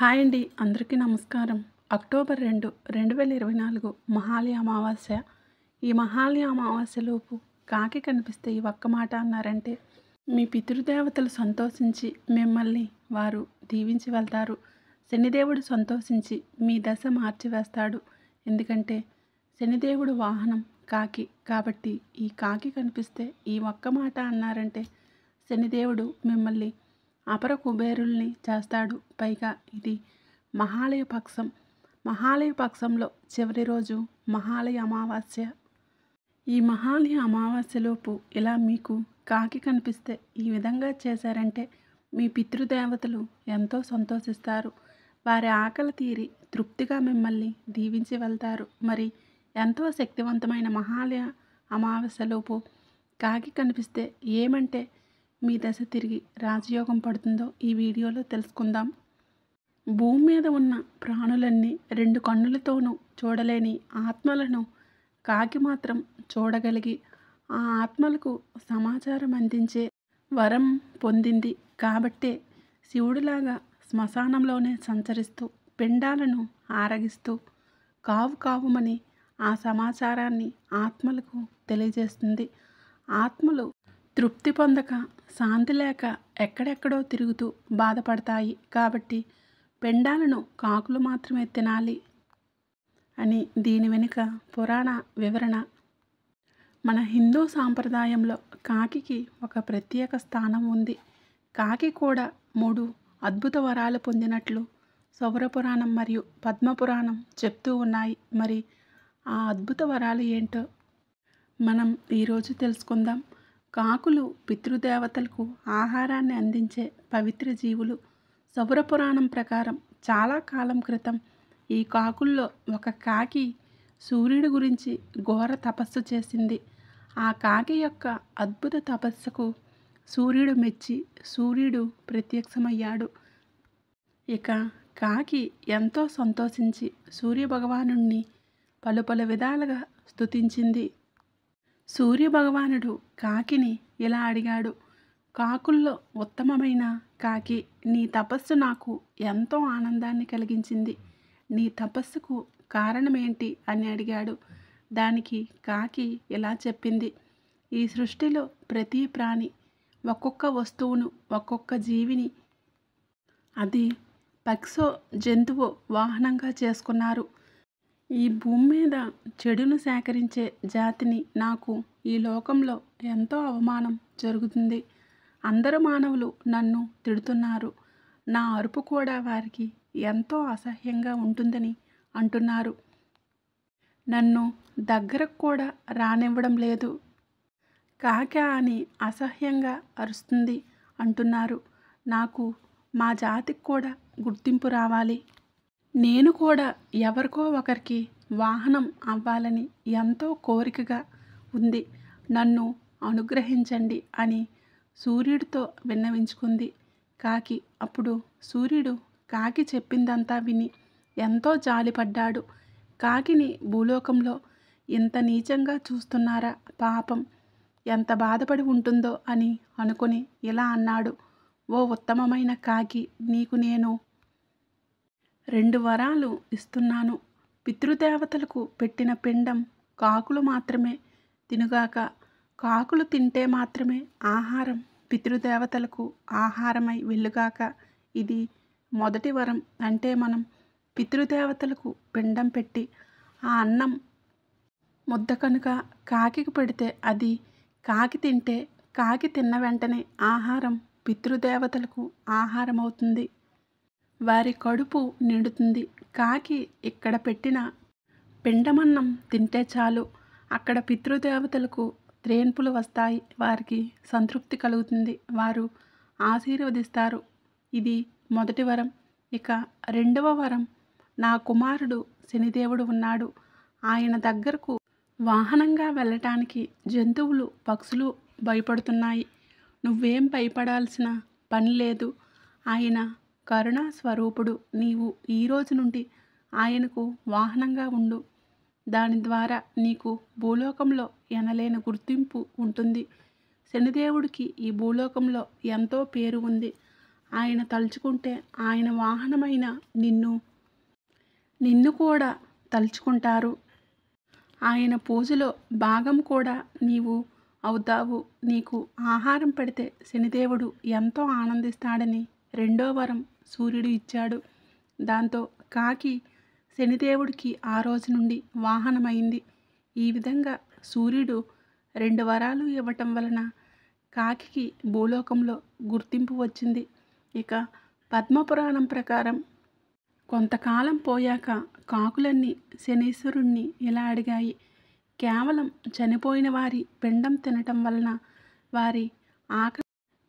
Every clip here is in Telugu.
హాయ్ అండి అందరికీ నమస్కారం అక్టోబర్ రెండు రెండు వేల ఇరవై నాలుగు మహాలి అమావాస్య ఈ మహాలి అమావాస్యలోపు కాకి కనిపిస్తే ఈ ఒక్క మాట అన్నారంటే మీ పితృదేవతలు సంతోషించి మిమ్మల్ని వారు దీవించి వెళ్తారు శనిదేవుడు సంతోషించి మీ దశ మార్చివేస్తాడు ఎందుకంటే శనిదేవుడు వాహనం కాకి కాబట్టి ఈ కాకి కనిపిస్తే ఈ ఒక్క మాట అన్నారంటే శనిదేవుడు మిమ్మల్ని అపర కుబేరుల్ని చేస్తాడు పైగా ఇది మహాలయ పక్షం మహాలయ పక్షంలో చివరి రోజు మహాలయ అమావాస్య ఈ మహాలయ అమావాస్యలోపు ఇలా మీకు కాకి కనిపిస్తే ఈ విధంగా చేశారంటే మీ పితృదేవతలు ఎంతో సంతోషిస్తారు వారి ఆకలి తీరి తృప్తిగా మిమ్మల్ని దీవించి వెళ్తారు మరి ఎంతో శక్తివంతమైన మహాలయ అమావాస్యలోపు కాకి కనిపిస్తే ఏమంటే మీ దశ తిరిగి రాజయోగం పడుతుందో ఈ వీడియోలో తెలుసుకుందాం భూమి మీద ఉన్న ప్రాణులన్నీ రెండు కన్నులతోనూ చూడలేని ఆత్మలను కాకి మాత్రం చూడగలిగి ఆ ఆత్మలకు సమాచారం అందించే వరం పొందింది కాబట్టే శివుడిలాగా శ్మశానంలోనే సంచరిస్తూ పిండాలను ఆరగిస్తూ కావు కావుమని ఆ సమాచారాన్ని ఆత్మలకు తెలియజేస్తుంది ఆత్మలు తృప్తి పొందక శాంతి లేక ఎక్కడెక్కడో తిరుగుతూ బాధపడతాయి కాబట్టి పెండాలను కాకులు మాత్రమే తినాలి అని దీని వెనుక పురాణ వివరణ మన హిందూ సాంప్రదాయంలో కాకి ఒక ప్రత్యేక స్థానం ఉంది కాకి కూడా మూడు అద్భుత వరాలు పొందినట్లు సౌరపురాణం మరియు పద్మపురాణం చెప్తూ ఉన్నాయి మరి ఆ అద్భుత వరాలు ఏంటో మనం ఈరోజు తెలుసుకుందాం కాకులు పితృదేవతలకు ఆహారాన్ని అందించే పవిత్ర జీవులు పురాణం ప్రకారం చాలా కాలం క్రితం ఈ కాకుల్లో ఒక కాకి సూర్యుడి గురించి ఘోర తపస్సు చేసింది ఆ కాకి యొక్క అద్భుత తపస్సుకు సూర్యుడు మెచ్చి సూర్యుడు ప్రత్యక్షమయ్యాడు ఇక కాకి ఎంతో సంతోషించి సూర్యభగవాను పలు పలు విధాలుగా స్తుతించింది సూర్యభగవానుడు కాకిని ఇలా అడిగాడు కాకుల్లో ఉత్తమమైన కాకి నీ తపస్సు నాకు ఎంతో ఆనందాన్ని కలిగించింది నీ తపస్సుకు కారణమేంటి అని అడిగాడు దానికి కాకి ఇలా చెప్పింది ఈ సృష్టిలో ప్రతి ప్రాణి ఒక్కొక్క వస్తువును ఒక్కొక్క జీవిని అది పక్షో జంతువు వాహనంగా చేసుకున్నారు ఈ భూమి మీద చెడును సేకరించే జాతిని నాకు ఈ లోకంలో ఎంతో అవమానం జరుగుతుంది అందరు మానవులు నన్ను తిడుతున్నారు నా అరుపు కూడా వారికి ఎంతో అసహ్యంగా ఉంటుందని అంటున్నారు నన్ను దగ్గరకు కూడా రానివ్వడం లేదు కాక అని అసహ్యంగా అరుస్తుంది అంటున్నారు నాకు మా జాతికి కూడా గుర్తింపు రావాలి నేను కూడా ఎవరికో ఒకరికి వాహనం అవ్వాలని ఎంతో కోరికగా ఉంది నన్ను అనుగ్రహించండి అని సూర్యుడితో విన్నవించుకుంది కాకి అప్పుడు సూర్యుడు కాకి చెప్పిందంతా విని ఎంతో జాలిపడ్డాడు కాకిని భూలోకంలో ఇంత నీచంగా చూస్తున్నారా పాపం ఎంత బాధపడి ఉంటుందో అని అనుకుని ఇలా అన్నాడు ఓ ఉత్తమమైన కాకి నీకు నేను రెండు వరాలు ఇస్తున్నాను పితృదేవతలకు పెట్టిన పిండం కాకులు మాత్రమే తినుగాక కాకులు తింటే మాత్రమే ఆహారం పితృదేవతలకు ఆహారమై వెళ్ళుగాక ఇది మొదటి వరం అంటే మనం పితృదేవతలకు పిండం పెట్టి ఆ అన్నం ముద్ద కనుక కాకి పెడితే అది కాకి తింటే కాకి తిన్న వెంటనే ఆహారం పితృదేవతలకు ఆహారం అవుతుంది వారి కడుపు నిండుతుంది కాకి ఇక్కడ పెట్టిన పిండమన్నం తింటే చాలు అక్కడ పితృదేవతలకు త్రేన్పులు వస్తాయి వారికి సంతృప్తి కలుగుతుంది వారు ఆశీర్వదిస్తారు ఇది మొదటి వరం ఇక రెండవ వరం నా కుమారుడు శనిదేవుడు ఉన్నాడు ఆయన దగ్గరకు వాహనంగా వెళ్ళటానికి జంతువులు పక్షులు భయపడుతున్నాయి నువ్వేం భయపడాల్సిన పని లేదు ఆయన కరుణా స్వరూపుడు నీవు ఈరోజు నుండి ఆయనకు వాహనంగా ఉండు దాని ద్వారా నీకు భూలోకంలో ఎనలేని గుర్తింపు ఉంటుంది శనిదేవుడికి ఈ భూలోకంలో ఎంతో పేరు ఉంది ఆయన తలుచుకుంటే ఆయన వాహనమైన నిన్ను నిన్ను కూడా తలుచుకుంటారు ఆయన పూజలో భాగం కూడా నీవు అవుతావు నీకు ఆహారం పెడితే శనిదేవుడు ఎంతో ఆనందిస్తాడని రెండో వరం సూర్యుడు ఇచ్చాడు దాంతో కాకి శనిదేవుడికి ఆ రోజు నుండి వాహనమైంది ఈ విధంగా సూర్యుడు రెండు వరాలు ఇవ్వటం వలన కాకి భూలోకంలో గుర్తింపు వచ్చింది ఇక పద్మపురాణం ప్రకారం కొంతకాలం పోయాక కాకులన్నీ శనీశ్వరుణ్ణి ఇలా అడిగాయి కేవలం చనిపోయిన వారి పిండం తినటం వలన వారి ఆకలి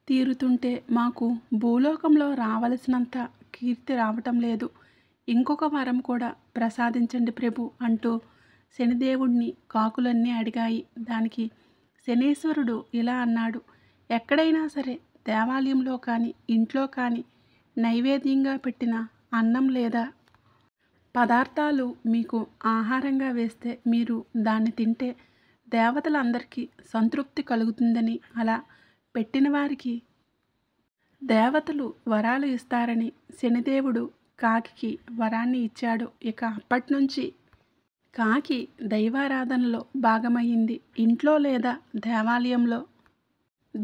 తీరుతుంటే మాకు భూలోకంలో రావలసినంత కీర్తి రావటం లేదు ఇంకొక వరం కూడా ప్రసాదించండి ప్రభు అంటూ శనిదేవుణ్ణి కాకులన్నీ అడిగాయి దానికి శనీశ్వరుడు ఇలా అన్నాడు ఎక్కడైనా సరే దేవాలయంలో కానీ ఇంట్లో కానీ నైవేద్యంగా పెట్టిన అన్నం లేదా పదార్థాలు మీకు ఆహారంగా వేస్తే మీరు దాన్ని తింటే దేవతలందరికీ సంతృప్తి కలుగుతుందని అలా పెట్టిన వారికి దేవతలు వరాలు ఇస్తారని శనిదేవుడు కాకి వరాన్ని ఇచ్చాడు ఇక అప్పటినుంచి కాకి దైవారాధనలో భాగమయ్యింది ఇంట్లో లేదా దేవాలయంలో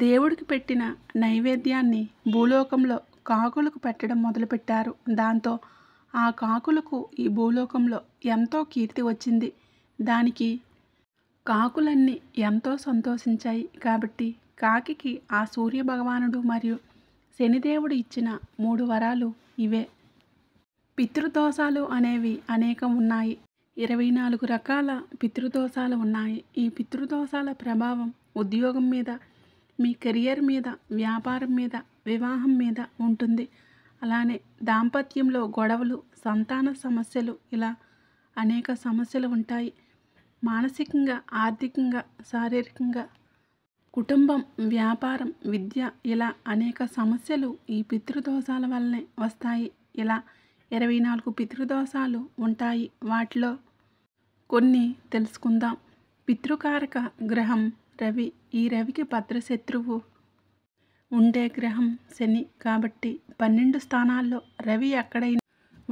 దేవుడికి పెట్టిన నైవేద్యాన్ని భూలోకంలో కాకులకు పెట్టడం మొదలుపెట్టారు దాంతో ఆ కాకులకు ఈ భూలోకంలో ఎంతో కీర్తి వచ్చింది దానికి కాకులన్నీ ఎంతో సంతోషించాయి కాబట్టి కాకికి ఆ సూర్యభగవానుడు మరియు శనిదేవుడు ఇచ్చిన మూడు వరాలు ఇవే పితృదోషాలు అనేవి అనేకం ఉన్నాయి ఇరవై నాలుగు రకాల పితృదోషాలు ఉన్నాయి ఈ పితృదోషాల ప్రభావం ఉద్యోగం మీద మీ కెరియర్ మీద వ్యాపారం మీద వివాహం మీద ఉంటుంది అలానే దాంపత్యంలో గొడవలు సంతాన సమస్యలు ఇలా అనేక సమస్యలు ఉంటాయి మానసికంగా ఆర్థికంగా శారీరకంగా కుటుంబం వ్యాపారం విద్య ఇలా అనేక సమస్యలు ఈ పితృదోషాల వల్లనే వస్తాయి ఇలా ఇరవై నాలుగు పితృదోషాలు ఉంటాయి వాటిలో కొన్ని తెలుసుకుందాం పితృకారక గ్రహం రవి ఈ రవికి భద్రశత్రువు ఉండే గ్రహం శని కాబట్టి పన్నెండు స్థానాల్లో రవి ఎక్కడైనా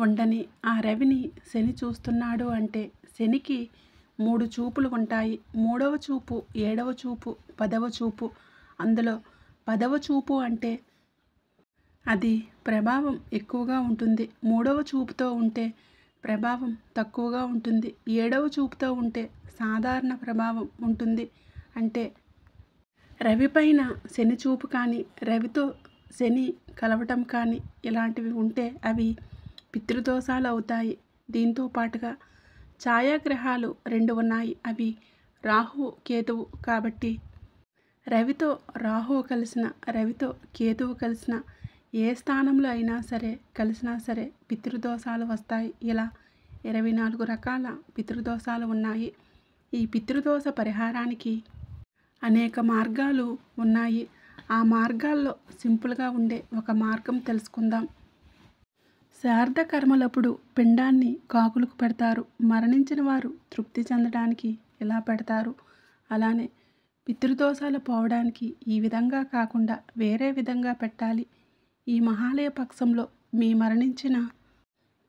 ఉండని ఆ రవిని శని చూస్తున్నాడు అంటే శనికి మూడు చూపులు ఉంటాయి మూడవ చూపు ఏడవ చూపు పదవ చూపు అందులో పదవ చూపు అంటే అది ప్రభావం ఎక్కువగా ఉంటుంది మూడవ చూపుతో ఉంటే ప్రభావం తక్కువగా ఉంటుంది ఏడవ చూపుతో ఉంటే సాధారణ ప్రభావం ఉంటుంది అంటే రవి పైన శని చూపు కానీ రవితో శని కలవటం కానీ ఇలాంటివి ఉంటే అవి పితృదోషాలు అవుతాయి దీంతో పాటుగా ఛాయాగ్రహాలు రెండు ఉన్నాయి అవి రాహువు కేతువు కాబట్టి రవితో రాహువు కలిసిన రవితో కేతువు కలిసిన ఏ స్థానంలో అయినా సరే కలిసినా సరే పితృదోషాలు వస్తాయి ఇలా ఇరవై నాలుగు రకాల పితృదోషాలు ఉన్నాయి ఈ పితృదోష పరిహారానికి అనేక మార్గాలు ఉన్నాయి ఆ మార్గాల్లో సింపుల్గా ఉండే ఒక మార్గం తెలుసుకుందాం శారద కర్మలప్పుడు పిండాన్ని కాకులకు పెడతారు మరణించిన వారు తృప్తి చెందడానికి ఇలా పెడతారు అలానే పితృదోషాలు పోవడానికి ఈ విధంగా కాకుండా వేరే విధంగా పెట్టాలి ఈ మహాలయ పక్షంలో మీ మరణించిన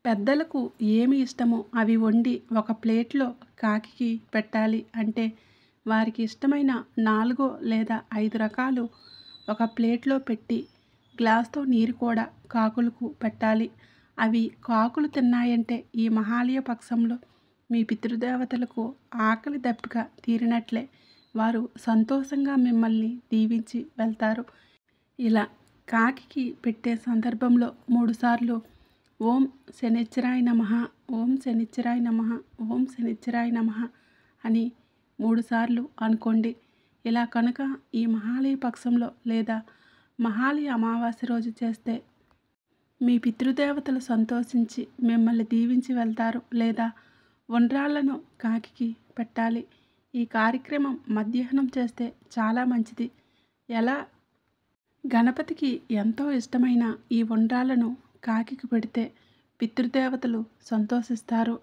పెద్దలకు ఏమి ఇష్టమో అవి వండి ఒక ప్లేట్లో కాకి పెట్టాలి అంటే వారికి ఇష్టమైన నాలుగో లేదా ఐదు రకాలు ఒక ప్లేట్లో పెట్టి గ్లాస్తో నీరు కూడా కాకులకు పెట్టాలి అవి కాకులు తిన్నాయంటే ఈ మహాలయ పక్షంలో మీ పితృదేవతలకు ఆకలి దప్పిక తీరినట్లే వారు సంతోషంగా మిమ్మల్ని దీవించి వెళ్తారు ఇలా కాకి పెట్టే సందర్భంలో మూడుసార్లు ఓం శనిచ్చరాయ నమ ఓం శనిచ్చరాయ నమ ఓం శనిచ్చరాయ నమ అని మూడుసార్లు అనుకోండి ఇలా కనుక ఈ మహాలయ పక్షంలో లేదా మహాలయ అమావాస్య రోజు చేస్తే మీ పితృదేవతలు సంతోషించి మిమ్మల్ని దీవించి వెళ్తారు లేదా ఉండ్రాళ్లను కాకికి పెట్టాలి ఈ కార్యక్రమం మధ్యాహ్నం చేస్తే చాలా మంచిది ఎలా గణపతికి ఎంతో ఇష్టమైన ఈ ఉండ్రాళ్లను కాకికి పెడితే పితృదేవతలు సంతోషిస్తారు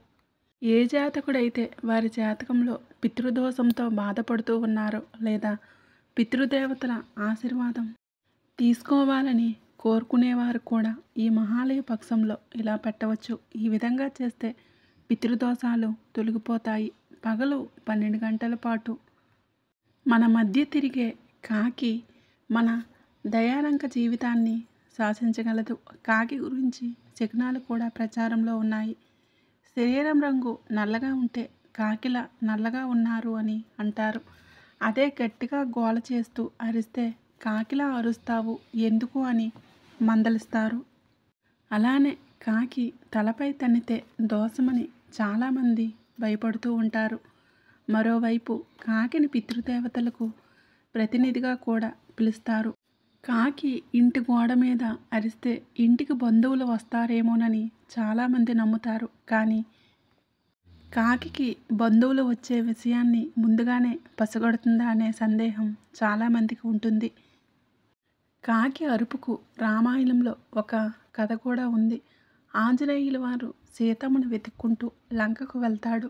ఏ జాతకుడైతే వారి జాతకంలో పితృదోషంతో బాధపడుతూ ఉన్నారో లేదా పితృదేవతల ఆశీర్వాదం తీసుకోవాలని కోరుకునేవారు కూడా ఈ మహాలయ పక్షంలో ఇలా పెట్టవచ్చు ఈ విధంగా చేస్తే పితృదోషాలు తొలగిపోతాయి పగలు పన్నెండు గంటల పాటు మన మధ్య తిరిగే కాకి మన దయాలంక జీవితాన్ని శాసించగలదు కాకి గురించి చిహ్నాలు కూడా ప్రచారంలో ఉన్నాయి శరీరం రంగు నల్లగా ఉంటే కాకిల నల్లగా ఉన్నారు అని అంటారు అదే గట్టిగా గోల చేస్తూ అరిస్తే కాకిలా అరుస్తావు ఎందుకు అని మందలిస్తారు అలానే కాకి తలపై తన్నితే దోషమని చాలామంది భయపడుతూ ఉంటారు మరోవైపు కాకిని పితృదేవతలకు ప్రతినిధిగా కూడా పిలుస్తారు కాకి ఇంటి గోడ మీద అరిస్తే ఇంటికి బంధువులు వస్తారేమోనని చాలామంది నమ్ముతారు కానీ కాకి బంధువులు వచ్చే విషయాన్ని ముందుగానే పసగడుతుందా అనే సందేహం చాలామందికి ఉంటుంది కాకి అరుపుకు రామాయణంలో ఒక కథ కూడా ఉంది ఆంజనేయుల వారు సీతమ్మను వెతుక్కుంటూ లంకకు వెళ్తాడు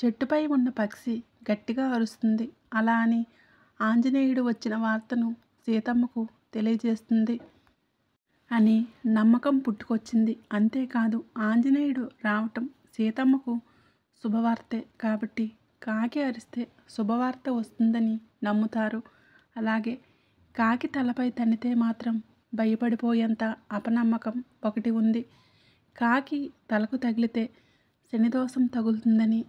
చెట్టుపై ఉన్న పక్షి గట్టిగా అరుస్తుంది అలా అని ఆంజనేయుడు వచ్చిన వార్తను సీతమ్మకు తెలియజేస్తుంది అని నమ్మకం పుట్టుకొచ్చింది అంతేకాదు ఆంజనేయుడు రావటం సీతమ్మకు శుభవార్తే కాబట్టి కాకి అరిస్తే శుభవార్త వస్తుందని నమ్ముతారు అలాగే కాకి తలపై తన్నితే మాత్రం భయపడిపోయేంత అపనమ్మకం ఒకటి ఉంది కాకి తలకు తగిలితే శనిదోషం తగులుతుందని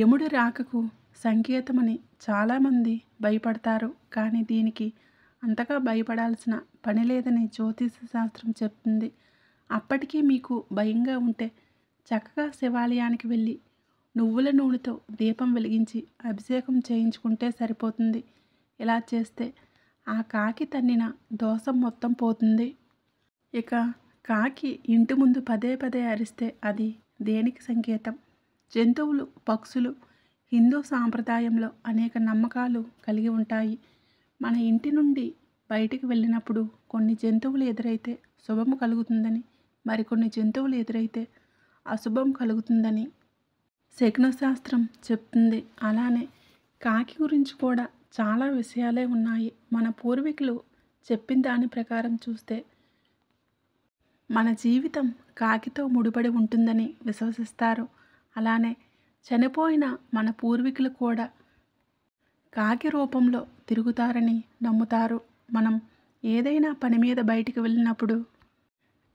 యముడి రాకకు సంకేతమని చాలామంది భయపడతారు కానీ దీనికి అంతగా భయపడాల్సిన పని లేదని జ్యోతిష శాస్త్రం చెప్తుంది అప్పటికీ మీకు భయంగా ఉంటే చక్కగా శివాలయానికి వెళ్ళి నువ్వుల నూనెతో దీపం వెలిగించి అభిషేకం చేయించుకుంటే సరిపోతుంది ఇలా చేస్తే ఆ కాకి తన్నిన దోసం మొత్తం పోతుంది ఇక కాకి ఇంటి ముందు పదే పదే అరిస్తే అది దేనికి సంకేతం జంతువులు పక్షులు హిందూ సాంప్రదాయంలో అనేక నమ్మకాలు కలిగి ఉంటాయి మన ఇంటి నుండి బయటికి వెళ్ళినప్పుడు కొన్ని జంతువులు ఎదురైతే శుభం కలుగుతుందని మరికొన్ని జంతువులు ఎదురైతే అశుభం కలుగుతుందని శకునశాస్త్రం చెప్తుంది అలానే కాకి గురించి కూడా చాలా విషయాలే ఉన్నాయి మన పూర్వీకులు చెప్పిన దాని ప్రకారం చూస్తే మన జీవితం కాకితో ముడిపడి ఉంటుందని విశ్వసిస్తారు అలానే చనిపోయిన మన పూర్వీకులు కూడా కాకి రూపంలో తిరుగుతారని నమ్ముతారు మనం ఏదైనా పని మీద బయటికి వెళ్ళినప్పుడు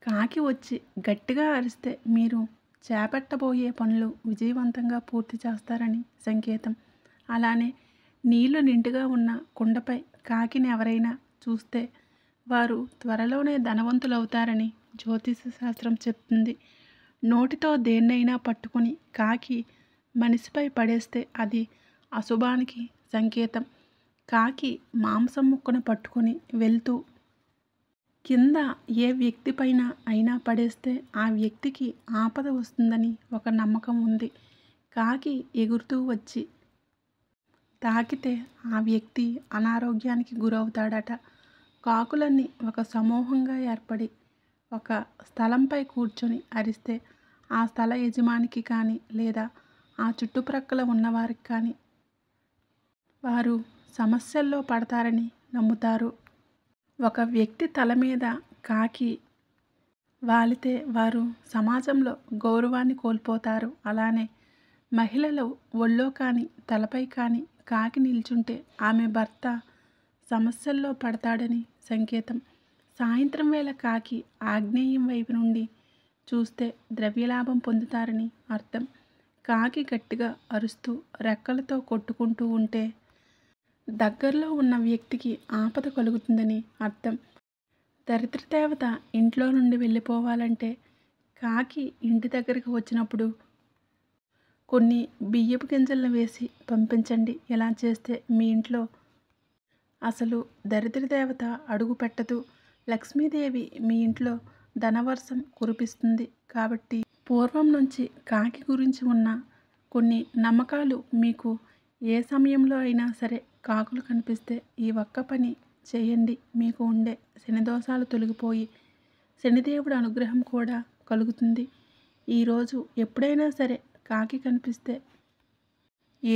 కాకి వచ్చి గట్టిగా అరిస్తే మీరు చేపట్టబోయే పనులు విజయవంతంగా పూర్తి చేస్తారని సంకేతం అలానే నీళ్లు నిండుగా ఉన్న కుండపై కాకిని ఎవరైనా చూస్తే వారు త్వరలోనే ధనవంతులవుతారని జ్యోతిష శాస్త్రం చెప్తుంది నోటితో దేన్నైనా పట్టుకుని కాకి మనిషిపై పడేస్తే అది అశుభానికి సంకేతం కాకి మాంసం ముక్కను పట్టుకొని వెళ్తూ కింద ఏ వ్యక్తిపైన అయినా పడేస్తే ఆ వ్యక్తికి ఆపద వస్తుందని ఒక నమ్మకం ఉంది కాకి ఎగురుతూ వచ్చి తాకితే ఆ వ్యక్తి అనారోగ్యానికి గురవుతాడట కాకులన్నీ ఒక సమూహంగా ఏర్పడి ఒక స్థలంపై కూర్చొని అరిస్తే ఆ స్థల యజమానికి కానీ లేదా ఆ చుట్టుప్రక్కల ఉన్నవారికి కానీ వారు సమస్యల్లో పడతారని నమ్ముతారు ఒక వ్యక్తి తల మీద కాకి వాలితే వారు సమాజంలో గౌరవాన్ని కోల్పోతారు అలానే మహిళలు ఒళ్ళో కానీ తలపై కానీ కాకి నిల్చుంటే ఆమె భర్త సమస్యల్లో పడతాడని సంకేతం సాయంత్రం వేళ కాకి ఆగ్నేయం వైపు నుండి చూస్తే ద్రవ్యలాభం పొందుతారని అర్థం కాకి గట్టిగా అరుస్తూ రెక్కలతో కొట్టుకుంటూ ఉంటే దగ్గరలో ఉన్న వ్యక్తికి ఆపద కలుగుతుందని అర్థం దరిద్రదేవత ఇంట్లో నుండి వెళ్ళిపోవాలంటే కాకి ఇంటి దగ్గరికి వచ్చినప్పుడు కొన్ని బియ్యపు గింజలను వేసి పంపించండి ఎలా చేస్తే మీ ఇంట్లో అసలు దరిద్ర దేవత అడుగు పెట్టదు లక్ష్మీదేవి మీ ఇంట్లో ధనవర్షం కురిపిస్తుంది కాబట్టి పూర్వం నుంచి కాకి గురించి ఉన్న కొన్ని నమ్మకాలు మీకు ఏ సమయంలో అయినా సరే కాకులు కనిపిస్తే ఈ ఒక్క పని చేయండి మీకు ఉండే శనిదోషాలు తొలగిపోయి శనిదేవుడు అనుగ్రహం కూడా కలుగుతుంది ఈరోజు ఎప్పుడైనా సరే కాకి కనిపిస్తే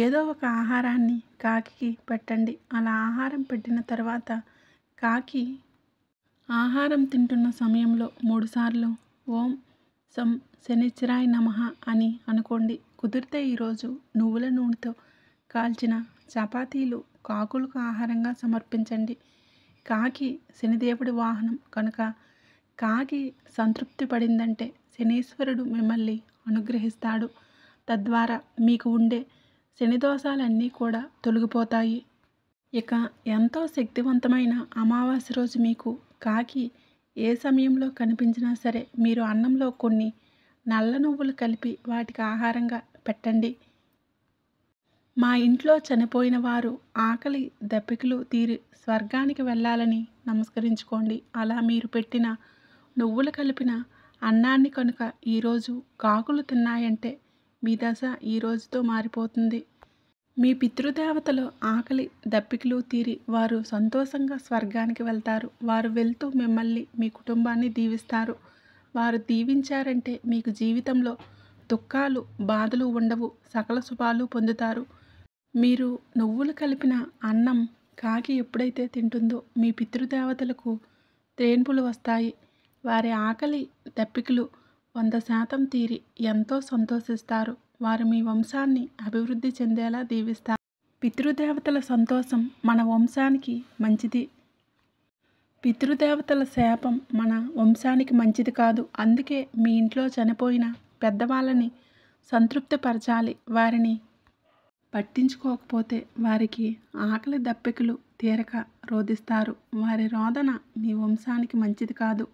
ఏదో ఒక ఆహారాన్ని కాకి పెట్టండి అలా ఆహారం పెట్టిన తర్వాత కాకి ఆహారం తింటున్న సమయంలో మూడుసార్లు ఓం సం శనిచ్చిరాయ్ నమ అని అనుకోండి కుదిరితే ఈరోజు నువ్వుల నూనెతో కాల్చిన చపాతీలు కాకులకు ఆహారంగా సమర్పించండి కాకి శనిదేవుడి వాహనం కనుక కాకి సంతృప్తి పడిందంటే శనీశ్వరుడు మిమ్మల్ని అనుగ్రహిస్తాడు తద్వారా మీకు ఉండే శనిదోషాలన్నీ కూడా తొలగిపోతాయి ఇక ఎంతో శక్తివంతమైన అమావాస్య రోజు మీకు కాకి ఏ సమయంలో కనిపించినా సరే మీరు అన్నంలో కొన్ని నల్ల నువ్వులు కలిపి వాటికి ఆహారంగా పెట్టండి మా ఇంట్లో చనిపోయిన వారు ఆకలి దప్పికలు తీరి స్వర్గానికి వెళ్ళాలని నమస్కరించుకోండి అలా మీరు పెట్టిన నువ్వులు కలిపిన అన్నాన్ని కనుక ఈరోజు కాకులు తిన్నాయంటే మీ దశ ఈ రోజుతో మారిపోతుంది మీ పితృదేవతలు ఆకలి దప్పికలు తీరి వారు సంతోషంగా స్వర్గానికి వెళ్తారు వారు వెళ్తూ మిమ్మల్ని మీ కుటుంబాన్ని దీవిస్తారు వారు దీవించారంటే మీకు జీవితంలో దుఃఖాలు బాధలు ఉండవు సకల శుభాలు పొందుతారు మీరు నువ్వులు కలిపిన అన్నం కాకి ఎప్పుడైతే తింటుందో మీ పితృదేవతలకు త్రేన్పులు వస్తాయి వారి ఆకలి దప్పికలు వంద శాతం తీరి ఎంతో సంతోషిస్తారు వారు మీ వంశాన్ని అభివృద్ధి చెందేలా దీవిస్తారు పితృదేవతల సంతోషం మన వంశానికి మంచిది పితృదేవతల శాపం మన వంశానికి మంచిది కాదు అందుకే మీ ఇంట్లో చనిపోయిన పెద్దవాళ్ళని సంతృప్తిపరచాలి వారిని పట్టించుకోకపోతే వారికి ఆకలి దప్పికలు తీరక రోధిస్తారు వారి రోదన మీ వంశానికి మంచిది కాదు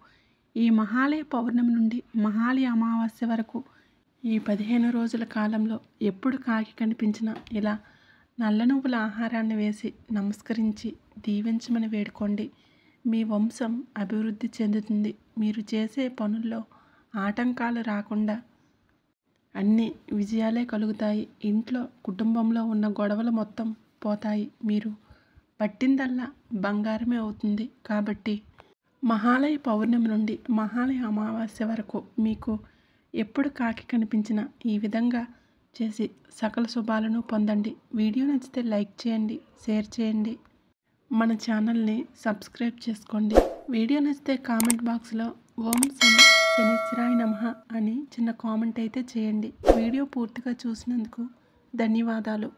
ఈ మహాలయ పౌర్ణమి నుండి మహాలయ అమావాస్య వరకు ఈ పదిహేను రోజుల కాలంలో ఎప్పుడు కాకి కనిపించినా ఇలా నల్ల నువ్వుల ఆహారాన్ని వేసి నమస్కరించి దీవించమని వేడుకోండి మీ వంశం అభివృద్ధి చెందుతుంది మీరు చేసే పనుల్లో ఆటంకాలు రాకుండా అన్ని విజయాలే కలుగుతాయి ఇంట్లో కుటుంబంలో ఉన్న గొడవలు మొత్తం పోతాయి మీరు పట్టిందల్లా బంగారమే అవుతుంది కాబట్టి మహాలయ పౌర్ణమి నుండి మహాలయ అమావాస్య వరకు మీకు ఎప్పుడు కాకి కనిపించినా ఈ విధంగా చేసి సకల శుభాలను పొందండి వీడియో నచ్చితే లైక్ చేయండి షేర్ చేయండి మన ఛానల్ని సబ్స్క్రైబ్ చేసుకోండి వీడియో నచ్చితే కామెంట్ బాక్స్లో ఓం శని శనిశ్రాయ్ నమ అని చిన్న కామెంట్ అయితే చేయండి వీడియో పూర్తిగా చూసినందుకు ధన్యవాదాలు